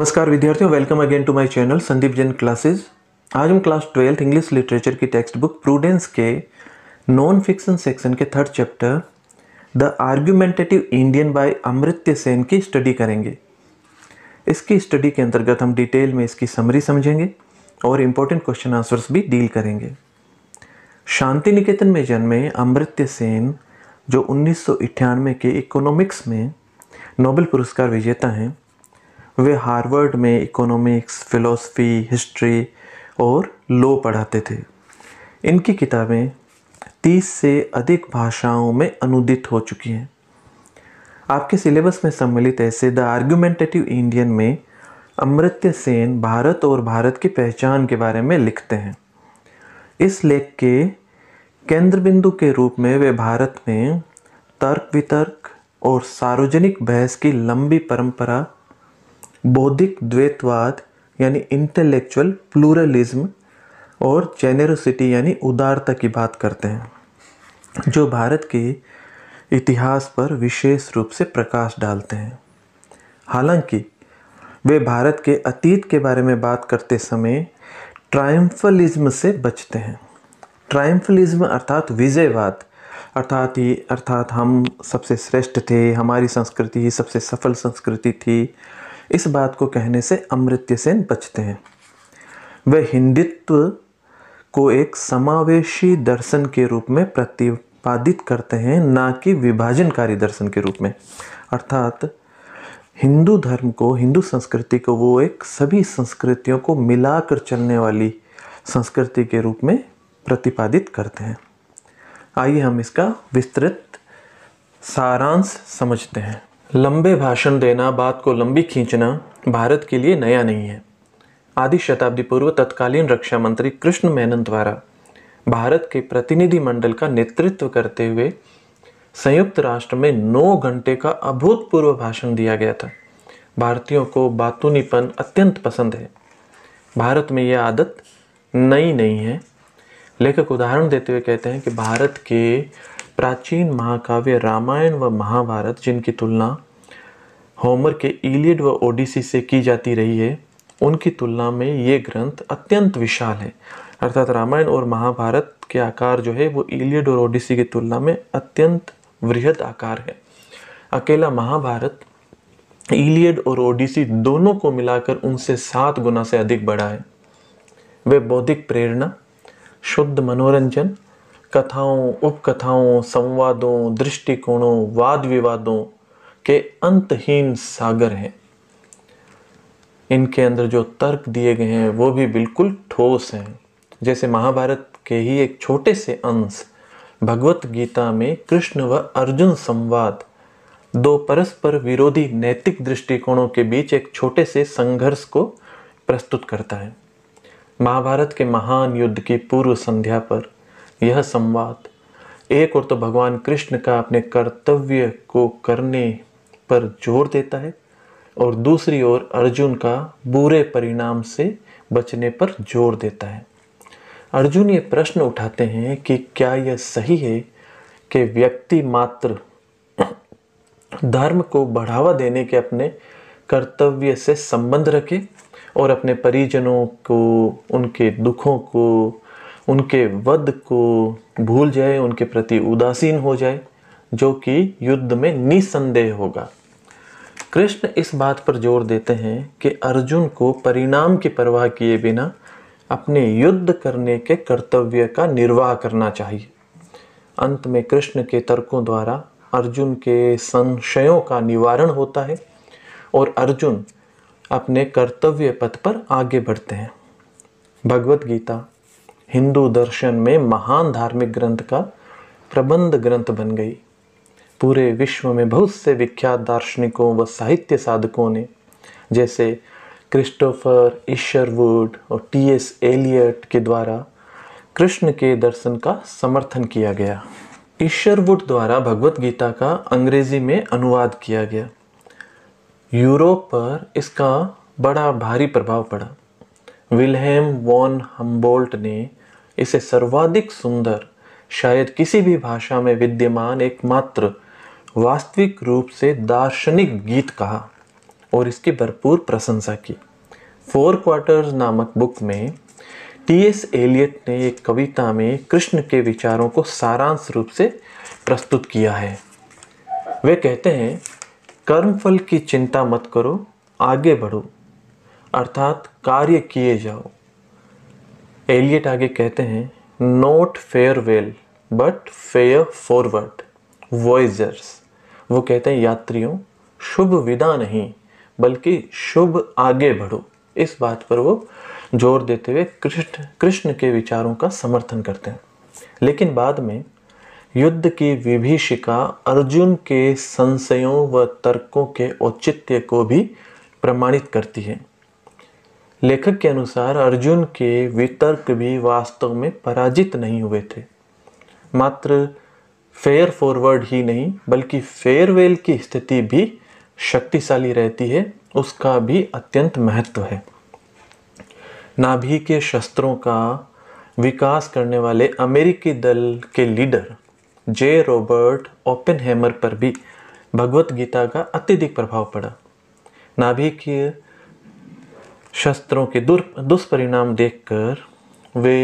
नमस्कार विद्यार्थियों welcome again to my channel Sandeep Jain classes आज हम क्लास ट्वेल्थ इंग्लिश लिटरेचर की टेक्स्ट बुक प्रूडेंस के नॉन फिक्शन सेक्शन के third chapter the argumentative Indian by Amartya Sen की स्टडी करेंगे इसकी स्टडी के अंतर्गत हम डिटेल में इसकी समरी समझेंगे और इम्पोर्टेंट क्वेश्चन आंसर्स भी डील करेंगे शांति निकेतन में जन्मे अमृत्य सेन जो उन्नीस के इकोनॉमिक्स में नोबेल पुरस्कार विजेता हैं वे हार्वर्ड में इकोनॉमिक्स फ़िलोसफी हिस्ट्री और लो पढ़ाते थे इनकी किताबें तीस से अधिक भाषाओं में अनुदित हो चुकी हैं आपके सिलेबस में सम्मिलित ऐसे द आर्ग्यूमेंटेटिव इंडियन में अमृत्य सेन भारत और भारत की पहचान के बारे में लिखते हैं इस लेख के केंद्र बिंदु के रूप में वे भारत में तर्क वितर्क और सार्वजनिक बहस की लंबी परंपरा बौद्धिक द्वैतवाद यानी इंटेलेक्चुअल प्लूरलिज्म और जेनेरोसिटी यानी उदारता की बात करते हैं जो भारत के इतिहास पर विशेष रूप से प्रकाश डालते हैं हालांकि वे भारत के अतीत के बारे में बात करते समय ट्रायम्फलिज्म से बचते हैं ट्रायम्फलिज्म अर्थात विजयवाद अर्थात ही अर्थात हम सबसे श्रेष्ठ थे हमारी संस्कृति ही सबसे सफल संस्कृति थी इस बात को कहने से अमृत्य सेन बचते हैं वह हिंदित्व को एक समावेशी दर्शन के रूप में प्रतिपादित करते हैं ना कि विभाजनकारी दर्शन के रूप में अर्थात हिंदू धर्म को हिंदू संस्कृति को वो एक सभी संस्कृतियों को मिलाकर चलने वाली संस्कृति के रूप में प्रतिपादित करते हैं आइए हम इसका विस्तृत सारांश समझते हैं लंबे भाषण देना बात को लंबी खींचना भारत के लिए नया नहीं है आदि शताब्दी पूर्व तत्कालीन रक्षा मंत्री कृष्ण मेनन द्वारा भारत के प्रतिनिधिमंडल का नेतृत्व करते हुए संयुक्त राष्ट्र में नौ घंटे का अभूतपूर्व भाषण दिया गया था भारतीयों को बातूनीपन अत्यंत पसंद है भारत में यह आदत नई नहीं है लेखक उदाहरण देते हुए कहते हैं कि भारत के प्राचीन महाकाव्य रामायण व महाभारत जिनकी तुलना होमर के इलियड व ओडिसी से की जाती रही है उनकी तुलना में ये ग्रंथ अत्यंत विशाल है अर्थात रामायण और महाभारत के आकार जो है वो इलियड और ओडिसी की तुलना में अत्यंत वृहद आकार है अकेला महाभारत इलियड और ओडिसी दोनों को मिलाकर उनसे सात गुना से अधिक बड़ा है वे बौद्धिक प्रेरणा शुद्ध मनोरंजन कथाओं उपकथाओं संवादों दृष्टिकोणों वाद विवादों के अंतहीन सागर हैं इनके अंदर जो तर्क दिए गए हैं वो भी बिल्कुल ठोस हैं जैसे महाभारत के ही एक छोटे से अंश भगवत गीता में कृष्ण व अर्जुन संवाद दो परस्पर विरोधी नैतिक दृष्टिकोणों के बीच एक छोटे से संघर्ष को प्रस्तुत करता है महाभारत के महान युद्ध की पूर्व संध्या पर यह संवाद एक और तो भगवान कृष्ण का अपने कर्तव्य को करने पर जोर देता है और दूसरी ओर अर्जुन का बुरे परिणाम से बचने पर जोर देता है अर्जुन ये प्रश्न उठाते हैं कि क्या यह सही है कि व्यक्ति मात्र धर्म को बढ़ावा देने के अपने कर्तव्य से संबंध रखे और अपने परिजनों को उनके दुखों को उनके वध को भूल जाए उनके प्रति उदासीन हो जाए जो कि युद्ध में निसंदेह होगा कृष्ण इस बात पर जोर देते हैं कि अर्जुन को परिणाम की परवाह किए बिना अपने युद्ध करने के कर्तव्य का निर्वाह करना चाहिए अंत में कृष्ण के तर्कों द्वारा अर्जुन के संशयों का निवारण होता है और अर्जुन अपने कर्तव्य पथ पर आगे बढ़ते हैं भगवत गीता हिंदू दर्शन में महान धार्मिक ग्रंथ का प्रबंध ग्रंथ बन गई पूरे विश्व में बहुत से विख्यात दार्शनिकों व साहित्य साधकों ने जैसे क्रिस्टोफर ईशरवुड और टी एस एलियट के द्वारा कृष्ण के दर्शन का समर्थन किया गया ईश्वरवुड द्वारा भगवत गीता का अंग्रेजी में अनुवाद किया गया यूरोप पर इसका बड़ा भारी प्रभाव पड़ा विलहेम वॉन हम्बोल्ट ने इसे सर्वाधिक सुंदर शायद किसी भी भाषा में विद्यमान एकमात्र वास्तविक रूप से दार्शनिक गीत कहा और इसकी भरपूर प्रशंसा की फोर क्वार्टर्स नामक बुक में टी एस एलियट ने एक कविता में कृष्ण के विचारों को सारांश रूप से प्रस्तुत किया है वे कहते हैं कर्मफल की चिंता मत करो आगे बढ़ो अर्थात कार्य किए जाओ एलियट आगे कहते हैं not fare well but fare forward voyagers वो कहते हैं यात्रियों शुभ विदा नहीं बल्कि शुभ आगे बढ़ो इस बात पर वो जोर देते हुए कृष्ण कृष्ण के विचारों का समर्थन करते हैं लेकिन बाद में युद्ध की विभीषिका अर्जुन के संशयों व तर्कों के औचित्य को भी प्रमाणित करती है लेखक के अनुसार अर्जुन के वितर्क भी वास्तव में पराजित नहीं हुए थे मात्र फेयर फॉरवर्ड ही नहीं बल्कि फेयरवेल की स्थिति भी शक्तिशाली रहती है उसका भी अत्यंत महत्व है नाभि के शस्त्रों का विकास करने वाले अमेरिकी दल के लीडर जे रॉबर्ट ओपन पर भी भगवत गीता का अत्यधिक प्रभाव पड़ा नाभि के शस्त्रों के दुर दुष्परिणाम देखकर वे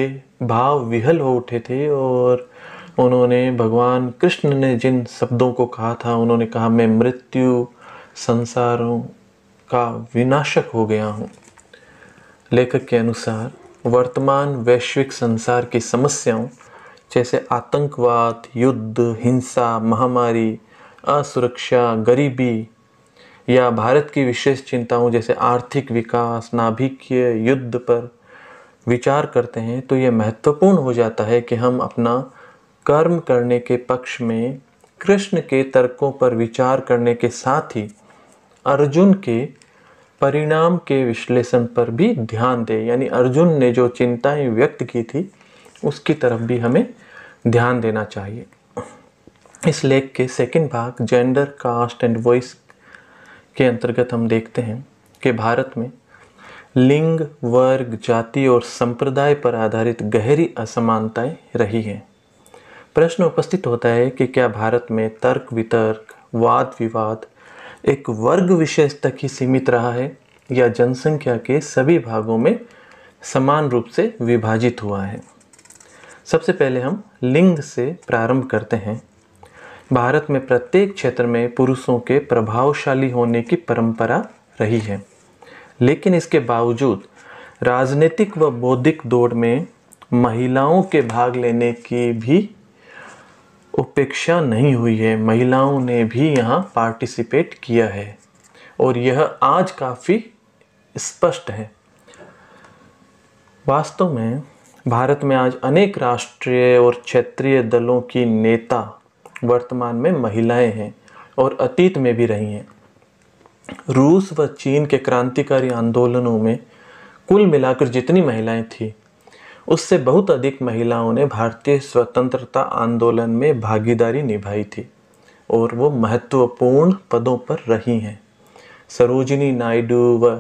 भाव विहल हो उठे थे और उन्होंने भगवान कृष्ण ने जिन शब्दों को कहा था उन्होंने कहा मैं मृत्यु संसारों का विनाशक हो गया हूँ लेखक के अनुसार वर्तमान वैश्विक संसार की समस्याओं जैसे आतंकवाद युद्ध हिंसा महामारी असुरक्षा गरीबी या भारत की विशेष चिंताओं जैसे आर्थिक विकास नाभिकीय युद्ध पर विचार करते हैं तो ये महत्वपूर्ण हो जाता है कि हम अपना कर्म करने के पक्ष में कृष्ण के तर्कों पर विचार करने के साथ ही अर्जुन के परिणाम के विश्लेषण पर भी ध्यान दें यानी अर्जुन ने जो चिंताएं व्यक्त की थी उसकी तरफ भी हमें ध्यान देना चाहिए इस लेख के सेकंड भाग जेंडर कास्ट एंड वॉइस के अंतर्गत हम देखते हैं कि भारत में लिंग वर्ग जाति और संप्रदाय पर आधारित गहरी असमानताएं रही हैं प्रश्न उपस्थित होता है कि क्या भारत में तर्क वितर्क वाद विवाद एक वर्ग विशेष तक ही सीमित रहा है या जनसंख्या के सभी भागों में समान रूप से विभाजित हुआ है सबसे पहले हम लिंग से प्रारंभ करते हैं भारत में प्रत्येक क्षेत्र में पुरुषों के प्रभावशाली होने की परंपरा रही है लेकिन इसके बावजूद राजनीतिक व बौद्धिक दौड़ में महिलाओं के भाग लेने की भी उपेक्षा नहीं हुई है महिलाओं ने भी यहाँ पार्टिसिपेट किया है और यह आज काफ़ी स्पष्ट है वास्तव में भारत में आज अनेक राष्ट्रीय और क्षेत्रीय दलों की नेता वर्तमान में महिलाएं हैं और अतीत में भी रही हैं रूस व चीन के क्रांतिकारी आंदोलनों में कुल मिलाकर जितनी महिलाएं थीं उससे बहुत अधिक महिलाओं ने भारतीय स्वतंत्रता आंदोलन में भागीदारी निभाई थी और वो महत्वपूर्ण पदों पर रही हैं सरोजिनी नायडू व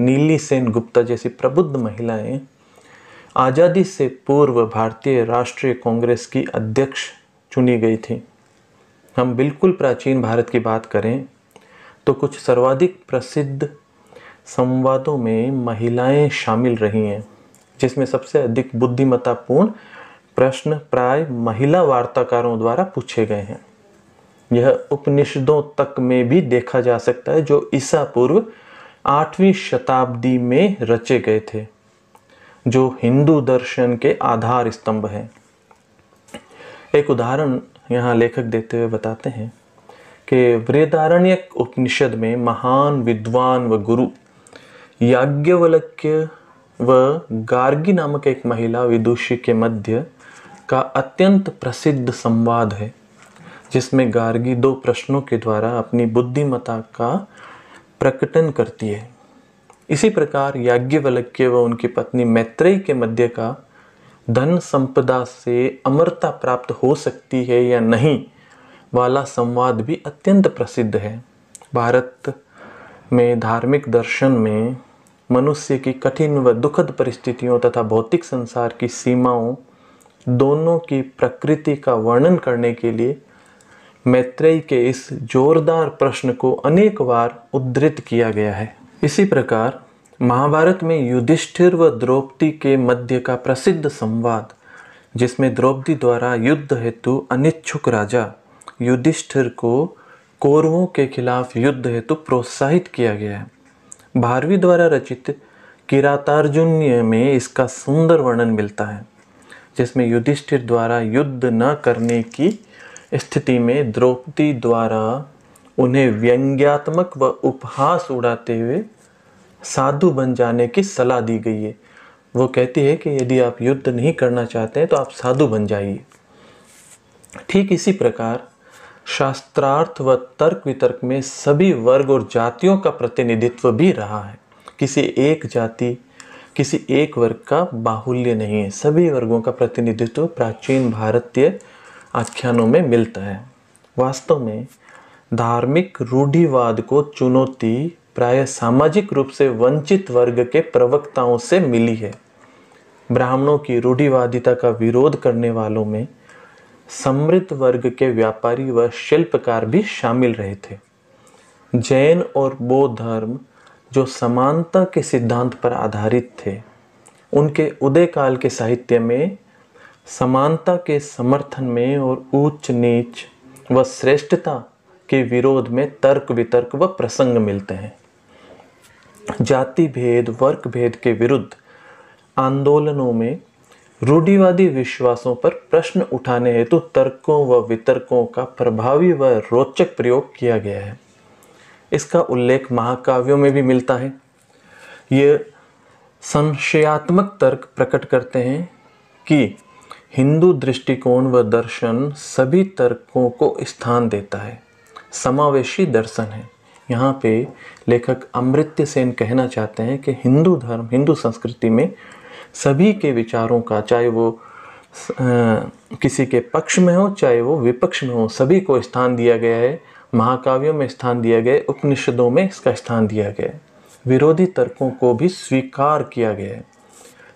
नीली सेन गुप्ता जैसी प्रबुद्ध महिलाएं आज़ादी से पूर्व भारतीय राष्ट्रीय कांग्रेस की अध्यक्ष चुनी गई थीं हम बिल्कुल प्राचीन भारत की बात करें तो कुछ सर्वाधिक प्रसिद्ध संवादों में महिलाएं शामिल रही हैं जिसमें सबसे अधिक बुद्धिमत्तापूर्ण प्रश्न प्राय महिला वार्ताकारों द्वारा पूछे गए हैं यह उपनिषदों तक में भी देखा जा सकता है जो ईसा पूर्व आठवीं शताब्दी में रचे गए थे जो हिंदू दर्शन के आधार स्तंभ हैं एक उदाहरण यहाँ लेखक देते हुए बताते हैं कि वृदारण्य उपनिषद में महान विद्वान व गुरु याज्ञवल्क्य व गार्गी नामक एक महिला विदुषी के मध्य का अत्यंत प्रसिद्ध संवाद है जिसमें गार्गी दो प्रश्नों के द्वारा अपनी बुद्धिमता का प्रकटन करती है इसी प्रकार याज्ञवल्क्य व उनकी पत्नी मैत्रेयी के मध्य का धन संपदा से अमरता प्राप्त हो सकती है या नहीं वाला संवाद भी अत्यंत प्रसिद्ध है भारत में धार्मिक दर्शन में मनुष्य की कठिन व दुखद परिस्थितियों तथा भौतिक संसार की सीमाओं दोनों की प्रकृति का वर्णन करने के लिए मैत्रेय के इस जोरदार प्रश्न को अनेक बार उद्धृत किया गया है इसी प्रकार महाभारत में युधिष्ठिर व द्रौपदी के मध्य का प्रसिद्ध संवाद जिसमें द्रौपदी द्वारा युद्ध हेतु अनिच्छुक राजा युधिष्ठिर को कौरवों के खिलाफ युद्ध हेतु प्रोत्साहित किया गया है भारवी द्वारा रचित किरातार्जुन्य में इसका सुंदर वर्णन मिलता है जिसमें युधिष्ठिर द्वारा युद्ध न करने की स्थिति में द्रौपदी द्वारा उन्हें व्यंग्यात्मक व उपहास उड़ाते हुए साधु बन जाने की सलाह दी गई है वो कहती है कि यदि आप युद्ध नहीं करना चाहते हैं तो आप साधु बन जाइए ठीक इसी प्रकार शास्त्रार्थ व तर्क वितर्क में सभी वर्ग और जातियों का प्रतिनिधित्व भी रहा है किसी एक जाति किसी एक वर्ग का बाहुल्य नहीं है सभी वर्गों का प्रतिनिधित्व प्राचीन भारतीय आख्यानों में मिलता है वास्तव में धार्मिक रूढ़िवाद को चुनौती प्राय सामाजिक रूप से वंचित वर्ग के प्रवक्ताओं से मिली है ब्राह्मणों की रूढ़िवादिता का विरोध करने वालों में समृद्ध वर्ग के व्यापारी व शिल्पकार भी शामिल रहे थे जैन और बौद्ध धर्म जो समानता के सिद्धांत पर आधारित थे उनके उदय काल के साहित्य में समानता के समर्थन में और ऊंच नीच व श्रेष्ठता के विरोध में तर्क वितर्क व प्रसंग मिलते हैं जाति भेद वर्ग भेद के विरुद्ध आंदोलनों में रूढ़िवादी विश्वासों पर प्रश्न उठाने हेतु तर्कों व वितर्कों का प्रभावी व रोचक प्रयोग किया गया है इसका उल्लेख महाकाव्यों में भी मिलता है ये संशयात्मक तर्क प्रकट करते हैं कि हिंदू दृष्टिकोण व दर्शन सभी तर्कों को स्थान देता है समावेशी दर्शन है यहाँ पे लेखक अमृत्य सेन कहना चाहते हैं कि हिंदू धर्म हिंदू संस्कृति में सभी के विचारों का चाहे वो किसी के पक्ष में हो चाहे वो विपक्ष में हो सभी को स्थान दिया गया है महाकाव्यों में स्थान दिया गया है उपनिषदों में इसका स्थान दिया गया है विरोधी तर्कों को भी स्वीकार किया गया है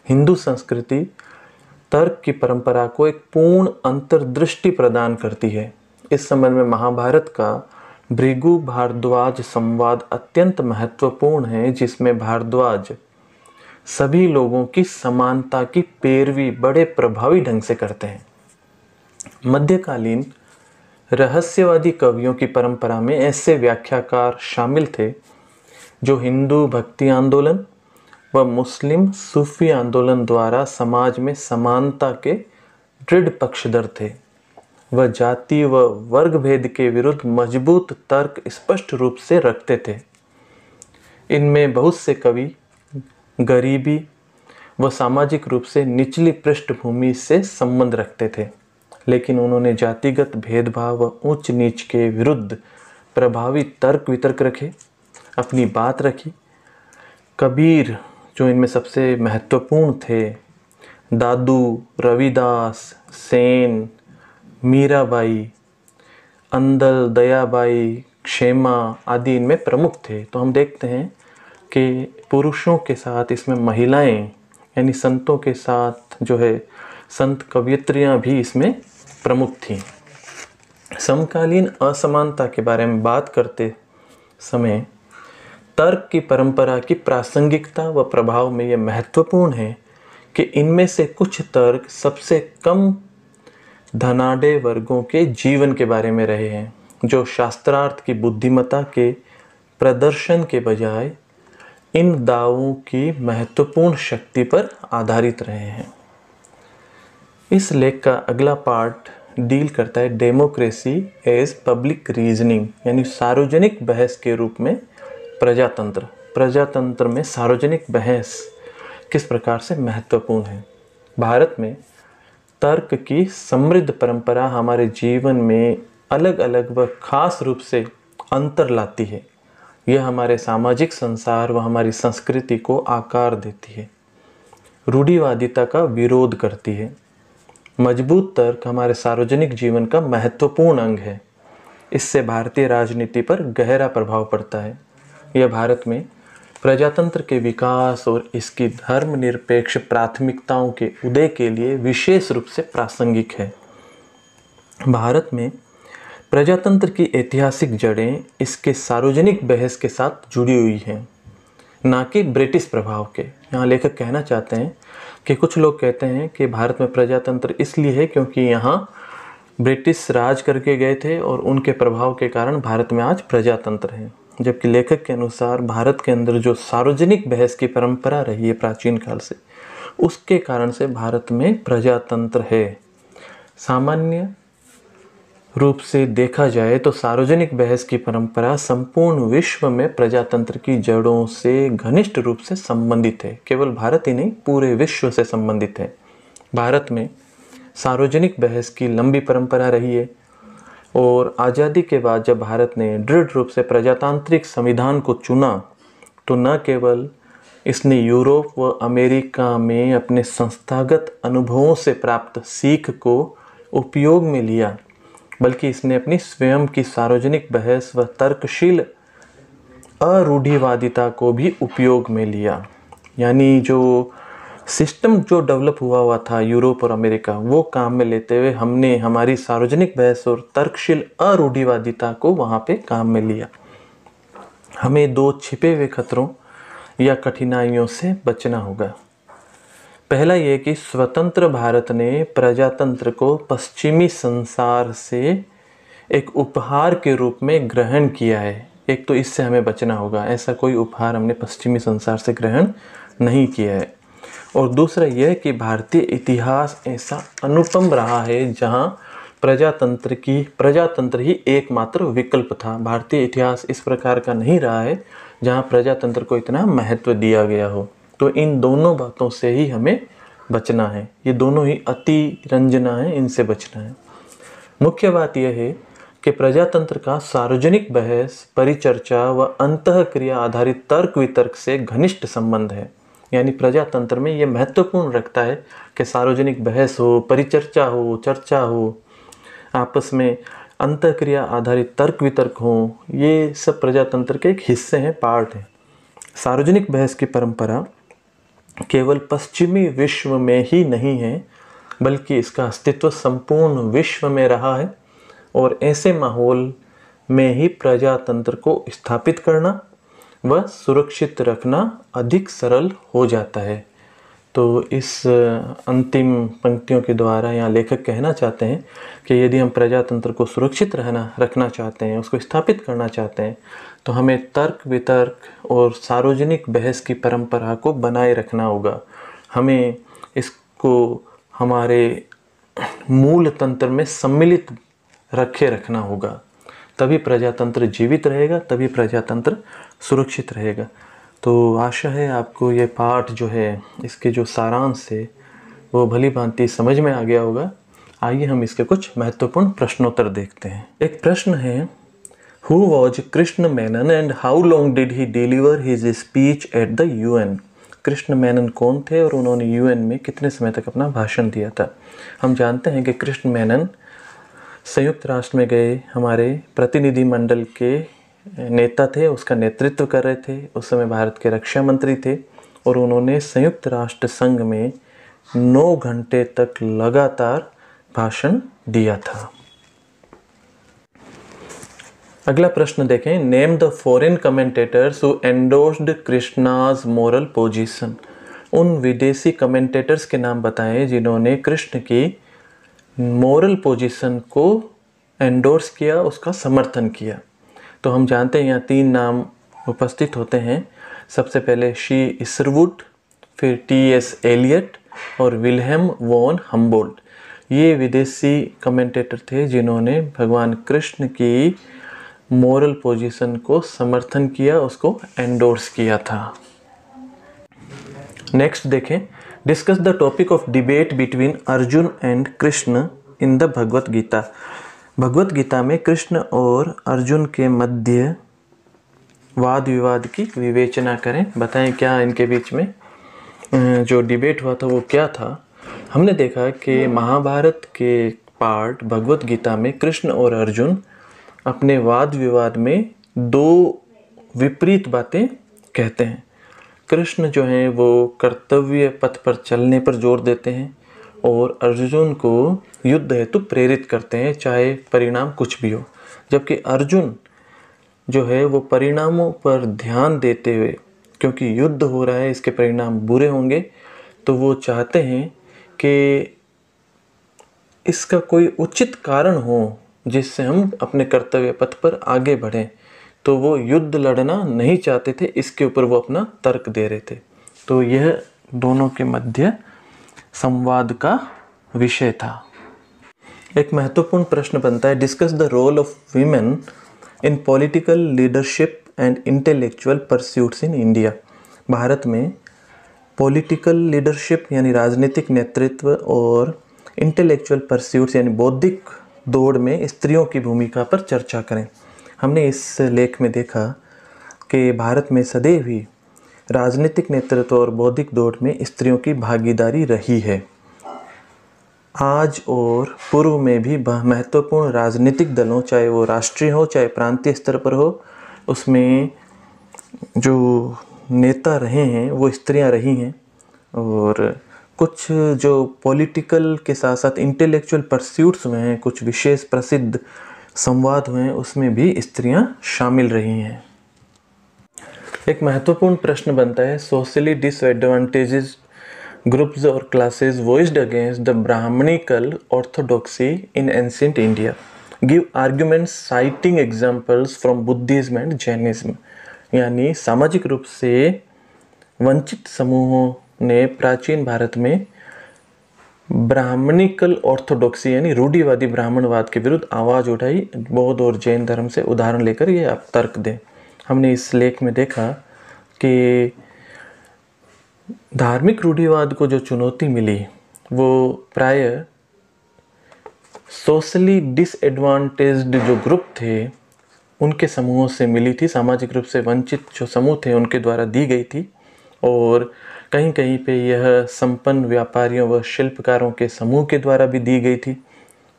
हिंदू संस्कृति तर्क की परंपरा को एक पूर्ण अंतर्दृष्टि प्रदान करती है इस संबंध में महाभारत का भृगु भारद्वाज संवाद अत्यंत महत्वपूर्ण है जिसमें भारद्वाज सभी लोगों की समानता की पैरवी बड़े प्रभावी ढंग से करते हैं मध्यकालीन रहस्यवादी कवियों की परंपरा में ऐसे व्याख्याकार शामिल थे जो हिंदू भक्ति आंदोलन व मुस्लिम सूफी आंदोलन द्वारा समाज में समानता के दृढ़ पक्षधर थे वह जाति व वर्ग भेद के विरुद्ध मजबूत तर्क स्पष्ट रूप से रखते थे इनमें बहुत से कवि गरीबी व सामाजिक रूप से निचली पृष्ठभूमि से संबंध रखते थे लेकिन उन्होंने जातिगत भेदभाव व ऊंच नीच के विरुद्ध प्रभावी तर्क वितर्क रखे अपनी बात रखी कबीर जो इनमें सबसे महत्वपूर्ण थे दादू रविदास सेन मीराबाई अंदल दयाबाई क्षेमा आदि इनमें प्रमुख थे तो हम देखते हैं कि पुरुषों के साथ इसमें महिलाएं यानी संतों के साथ जो है संत कवियत्रियाँ भी इसमें प्रमुख थीं समकालीन असमानता के बारे में बात करते समय तर्क की परंपरा की प्रासंगिकता व प्रभाव में ये महत्वपूर्ण है कि इनमें से कुछ तर्क सबसे कम धनाढ़ वर्गों के जीवन के बारे में रहे हैं जो शास्त्रार्थ की बुद्धिमता के प्रदर्शन के बजाय इन दावों की महत्वपूर्ण शक्ति पर आधारित रहे हैं इस लेख का अगला पार्ट डील करता है डेमोक्रेसी एज पब्लिक रीजनिंग यानी सार्वजनिक बहस के रूप में प्रजातंत्र प्रजातंत्र में सार्वजनिक बहस किस प्रकार से महत्वपूर्ण है भारत में तर्क की समृद्ध परंपरा हमारे जीवन में अलग अलग व खास रूप से अंतर लाती है यह हमारे सामाजिक संसार व हमारी संस्कृति को आकार देती है रूढ़िवादिता का विरोध करती है मजबूत तर्क हमारे सार्वजनिक जीवन का महत्वपूर्ण अंग है इससे भारतीय राजनीति पर गहरा प्रभाव पड़ता है यह भारत में प्रजातंत्र के विकास और इसकी धर्मनिरपेक्ष प्राथमिकताओं के उदय के लिए विशेष रूप से प्रासंगिक है भारत में प्रजातंत्र की ऐतिहासिक जड़ें इसके सार्वजनिक बहस के साथ जुड़ी हुई हैं ना कि ब्रिटिश प्रभाव के यहाँ लेखक कहना चाहते हैं कि कुछ लोग कहते हैं कि भारत में प्रजातंत्र इसलिए है क्योंकि यहाँ ब्रिटिश राज करके गए थे और उनके प्रभाव के कारण भारत में आज प्रजातंत्र हैं जबकि लेखक के अनुसार भारत के अंदर जो सार्वजनिक बहस की परंपरा रही है प्राचीन काल से उसके कारण से भारत में प्रजातंत्र है सामान्य रूप से देखा जाए तो सार्वजनिक बहस की परंपरा संपूर्ण विश्व में प्रजातंत्र की जड़ों से घनिष्ठ रूप से संबंधित है केवल भारत ही नहीं पूरे विश्व से संबंधित है भारत में सार्वजनिक बहस की लंबी परंपरा रही है और आज़ादी के बाद जब भारत ने दृढ़ रूप से प्रजातांत्रिक संविधान को चुना तो न केवल इसने यूरोप व अमेरिका में अपने संस्थागत अनुभवों से प्राप्त सीख को उपयोग में लिया बल्कि इसने अपनी स्वयं की सार्वजनिक बहस व तर्कशील अरूढ़िवादिता को भी उपयोग में लिया यानी जो सिस्टम जो डेवलप हुआ हुआ था यूरोप और अमेरिका वो काम में लेते हुए हमने हमारी सार्वजनिक बहस और तर्कशील अरूढ़िवादिता को वहाँ पे काम में लिया हमें दो छिपे हुए खतरों या कठिनाइयों से बचना होगा पहला ये कि स्वतंत्र भारत ने प्रजातंत्र को पश्चिमी संसार से एक उपहार के रूप में ग्रहण किया है एक तो इससे हमें बचना होगा ऐसा कोई उपहार हमने पश्चिमी संसार से ग्रहण नहीं किया है और दूसरा यह कि भारतीय इतिहास ऐसा अनुपम रहा है जहाँ प्रजातंत्र की प्रजातंत्र ही एकमात्र विकल्प था भारतीय इतिहास इस प्रकार का नहीं रहा है जहाँ प्रजातंत्र को इतना महत्व दिया गया हो तो इन दोनों बातों से ही हमें बचना है ये दोनों ही अति रंजना है इनसे बचना है मुख्य बात यह है कि प्रजातंत्र का सार्वजनिक बहस परिचर्चा व अंत क्रिया आधारित तर्क वितर्क से घनिष्ठ संबंध है यानी प्रजातंत्र में ये महत्वपूर्ण रखता है कि सार्वजनिक बहस हो परिचर्चा हो चर्चा हो आपस में अंतक्रिया आधारित तर्क वितर्क हो ये सब प्रजातंत्र के एक हिस्से हैं पार्ट हैं सार्वजनिक बहस की परंपरा केवल पश्चिमी विश्व में ही नहीं है बल्कि इसका अस्तित्व संपूर्ण विश्व में रहा है और ऐसे माहौल में ही प्रजातंत्र को स्थापित करना व सुरक्षित रखना अधिक सरल हो जाता है तो इस अंतिम पंक्तियों के द्वारा यहाँ लेखक कहना चाहते हैं कि यदि हम प्रजातंत्र को सुरक्षित रहना रखना चाहते हैं उसको स्थापित करना चाहते हैं तो हमें तर्क वितर्क और सार्वजनिक बहस की परंपरा को बनाए रखना होगा हमें इसको हमारे मूल तंत्र में सम्मिलित रखे रखना होगा तभी प्रजातंत्र जीवित रहेगा तभी प्रजातंत्र सुरक्षित रहेगा तो आशा है आपको ये पाठ जो है इसके जो सारांश है वो भली भांति समझ में आ गया होगा आइए हम इसके कुछ महत्वपूर्ण प्रश्नोत्तर देखते हैं एक प्रश्न है who was Krishna Menon and how long did he deliver his speech at the UN Krishna Menon कौन थे और उन्होंने यूएन में कितने समय तक अपना भाषण दिया था हम जानते हैं कि कृष्ण मेनन संयुक्त राष्ट्र में गए हमारे प्रतिनिधिमंडल के नेता थे उसका नेतृत्व कर रहे थे उस समय भारत के रक्षा मंत्री थे और उन्होंने संयुक्त राष्ट्र संघ में नौ घंटे तक लगातार भाषण दिया था अगला प्रश्न देखें name the foreign commentators who endorsed Krishna's moral position उन विदेशी कमेंटेटर्स के नाम बताएं जिन्होंने कृष्ण की मॉरल पोजीशन को एंडोर्स किया उसका समर्थन किया तो हम जानते हैं यहाँ तीन नाम उपस्थित होते हैं सबसे पहले शी इसरवुड फिर टी एस एलियट और विलहम वॉन हम्बोल्ट ये विदेशी कमेंटेटर थे जिन्होंने भगवान कृष्ण की मॉरल पोजीशन को समर्थन किया उसको एंडोर्स किया था नेक्स्ट देखें discuss the topic of debate between Arjun and Krishna in the Bhagavad Gita Bhagavad Gita में कृष्ण और अर्जुन के मध्य वाद विवाद की विवेचना करें बताएं क्या इनके बीच में जो डिबेट हुआ था वो क्या था हमने देखा कि महाभारत के पार्ट भगवत गीता में कृष्ण और अर्जुन अपने वाद विवाद में दो विपरीत बातें कहते हैं कृष्ण जो हैं वो कर्तव्य पथ पर चलने पर जोर देते हैं और अर्जुन को युद्ध हेतु प्रेरित करते हैं चाहे परिणाम कुछ भी हो जबकि अर्जुन जो है वो परिणामों पर ध्यान देते हुए क्योंकि युद्ध हो रहा है इसके परिणाम बुरे होंगे तो वो चाहते हैं कि इसका कोई उचित कारण हो जिससे हम अपने कर्तव्य पथ पर आगे बढ़ें तो वो युद्ध लड़ना नहीं चाहते थे इसके ऊपर वो अपना तर्क दे रहे थे तो यह दोनों के मध्य संवाद का विषय था एक महत्वपूर्ण प्रश्न बनता है discuss the role of women in political leadership and intellectual pursuits in India Bharat में पॉलिटिकल लीडरशिप यानी राजनीतिक नेतृत्व और इंटेलेक्चुअल परस्यूट्स यानी बौद्धिक दौड़ में स्त्रियों की भूमिका पर चर्चा करें हमने इस लेख में देखा कि भारत में सदैव ही राजनीतिक नेतृत्व और बौद्धिक दौड़ में स्त्रियों की भागीदारी रही है आज और पूर्व में भी महत्वपूर्ण राजनीतिक दलों चाहे वो राष्ट्रीय हो चाहे प्रांतीय स्तर पर हो उसमें जो नेता रहे हैं वो स्त्रियां रही हैं और कुछ जो पॉलिटिकल के साथ साथ इंटेलेक्चुअल परस्यूट्स में हैं कुछ विशेष प्रसिद्ध संवाद हुए हैं उसमें भी स्त्रियां शामिल रही हैं एक महत्वपूर्ण प्रश्न बनता है सोशली डिसएडवांटेजेस ग्रुप्स और classes voiced against the Brahmanical orthodoxy in ancient India give arguments citing examples from Buddhism and Jainism यानी सामाजिक रूप से वंचित समूहों ने प्राचीन भारत में ब्राह्मणिकल ऑर्थोडॉक्सी यानी रूढ़ीवादी ब्राह्मणवाद के विरुद्ध आवाज उठाई बौद्ध और जैन धर्म से उदाहरण लेकर ये आप तर्क दें हमने इस लेख में देखा कि धार्मिक रूढ़िवाद को जो चुनौती मिली वो प्राय सोशली डिसएडवांटेज्ड जो ग्रुप थे उनके समूहों से मिली थी सामाजिक रूप से वंचित जो समूह थे उनके द्वारा दी गई थी और कहीं कहीं पे यह संपन्न व्यापारियों व शिल्पकारों के समूह के द्वारा भी दी गई थी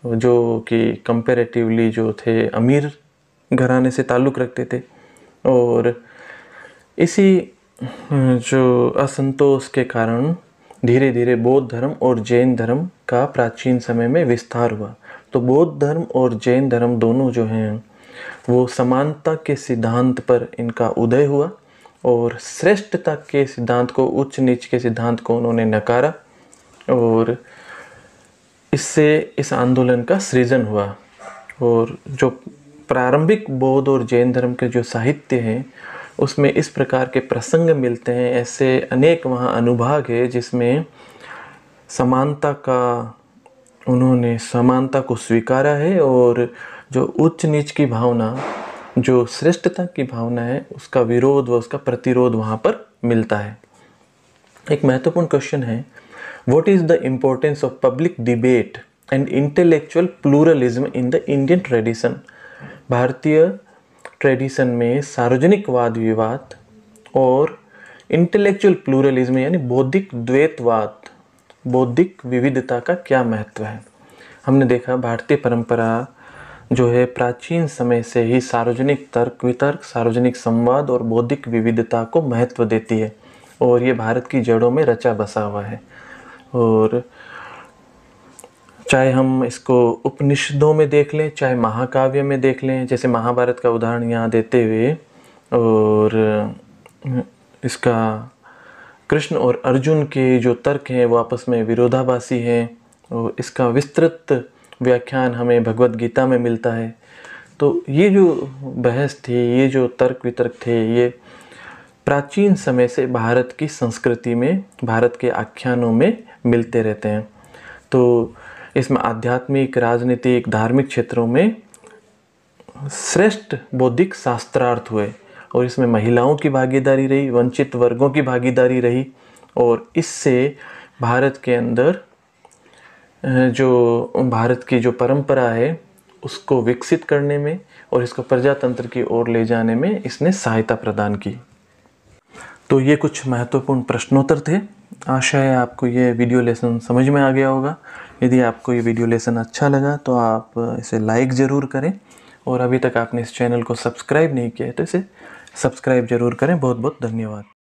जो कि कंपेरेटिवली जो थे अमीर घराने से ताल्लुक़ रखते थे और इसी जो असंतोष के कारण धीरे धीरे बौद्ध धर्म और जैन धर्म का प्राचीन समय में विस्तार हुआ तो बौद्ध धर्म और जैन धर्म दोनों जो हैं वो समानता के सिद्धांत पर इनका उदय हुआ और श्रेष्ठता के सिद्धांत को उच्च नीच के सिद्धांत को उन्होंने नकारा और इससे इस आंदोलन का सृजन हुआ और जो प्रारंभिक बौद्ध और जैन धर्म के जो साहित्य हैं उसमें इस प्रकार के प्रसंग मिलते हैं ऐसे अनेक वहाँ अनुभाग है जिसमें समानता का उन्होंने समानता को स्वीकारा है और जो उच्च नीच की भावना जो श्रेष्ठता की भावना है उसका विरोध व उसका प्रतिरोध वहाँ पर मिलता है एक महत्वपूर्ण क्वेश्चन है what is the importance of public debate and intellectual pluralism in the Indian tradition भारतीय ट्रेडिशन में सार्वजनिक वाद विवाद और इंटेलेक्चुअल प्लूरलिज्म यानी बौद्धिक द्वैतवाद बौद्धिक विविधता का क्या महत्व है हमने देखा भारतीय परंपरा जो है प्राचीन समय से ही सार्वजनिक तर्क वितर्क सार्वजनिक संवाद और बौद्धिक विविधता को महत्व देती है और ये भारत की जड़ों में रचा बसा हुआ है और चाहे हम इसको उपनिषदों में देख लें चाहे महाकाव्य में देख लें जैसे महाभारत का उदाहरण यहाँ देते हुए और इसका कृष्ण और अर्जुन के जो तर्क हैं वो आपस में विरोधाभासी हैं और इसका विस्तृत व्याख्यान हमें भगवत गीता में मिलता है तो ये जो बहस थी ये जो तर्क वितर्क थे ये प्राचीन समय से भारत की संस्कृति में भारत के आख्यानों में मिलते रहते हैं तो इसमें आध्यात्मिक राजनीतिक धार्मिक क्षेत्रों में श्रेष्ठ बौद्धिक शास्त्रार्थ हुए और इसमें महिलाओं की भागीदारी रही वंचित वर्गों की भागीदारी रही और इससे भारत के अंदर जो भारत की जो परंपरा है उसको विकसित करने में और इसको प्रजातंत्र की ओर ले जाने में इसने सहायता प्रदान की तो ये कुछ महत्वपूर्ण प्रश्नोत्तर थे आशा है आपको ये वीडियो लेसन समझ में आ गया होगा यदि आपको ये वीडियो लेसन अच्छा लगा तो आप इसे लाइक ज़रूर करें और अभी तक आपने इस चैनल को सब्सक्राइब नहीं किया है तो इसे सब्सक्राइब ज़रूर करें बहुत बहुत धन्यवाद